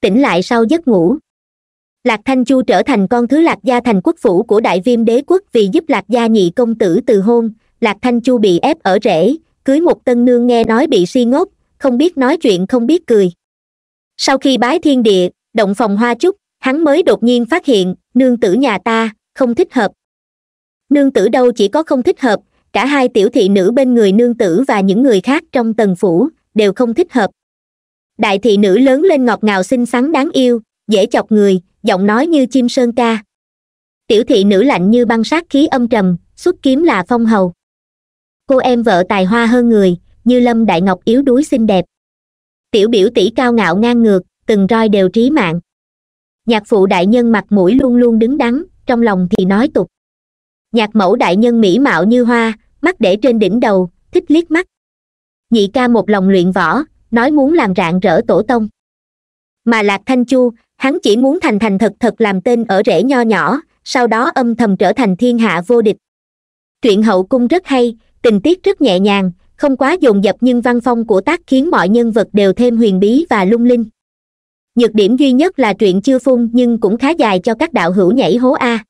tỉnh lại sau giấc ngủ lạc thanh chu trở thành con thứ lạc gia thành quốc phủ của đại viêm đế quốc vì giúp lạc gia nhị công tử từ hôn lạc thanh chu bị ép ở rễ cưới một tân nương nghe nói bị si ngốc không biết nói chuyện không biết cười sau khi bái thiên địa động phòng hoa chúc hắn mới đột nhiên phát hiện nương tử nhà ta không thích hợp nương tử đâu chỉ có không thích hợp cả hai tiểu thị nữ bên người nương tử và những người khác trong tần phủ đều không thích hợp đại thị nữ lớn lên ngọt ngào xinh xắn đáng yêu dễ chọc người giọng nói như chim sơn ca tiểu thị nữ lạnh như băng sát khí âm trầm xuất kiếm là phong hầu cô em vợ tài hoa hơn người như lâm đại ngọc yếu đuối xinh đẹp tiểu biểu tỷ cao ngạo ngang ngược từng roi đều trí mạng nhạc phụ đại nhân mặt mũi luôn luôn đứng đắn trong lòng thì nói tục nhạc mẫu đại nhân mỹ mạo như hoa mắt để trên đỉnh đầu thích liếc mắt nhị ca một lòng luyện võ nói muốn làm rạng rỡ tổ tông mà lạc thanh chu hắn chỉ muốn thành thành thật thật làm tên ở rễ nho nhỏ sau đó âm thầm trở thành thiên hạ vô địch truyện hậu cung rất hay tình tiết rất nhẹ nhàng không quá dồn dập nhưng văn phong của tác khiến mọi nhân vật đều thêm huyền bí và lung linh nhược điểm duy nhất là truyện chưa phun nhưng cũng khá dài cho các đạo hữu nhảy hố a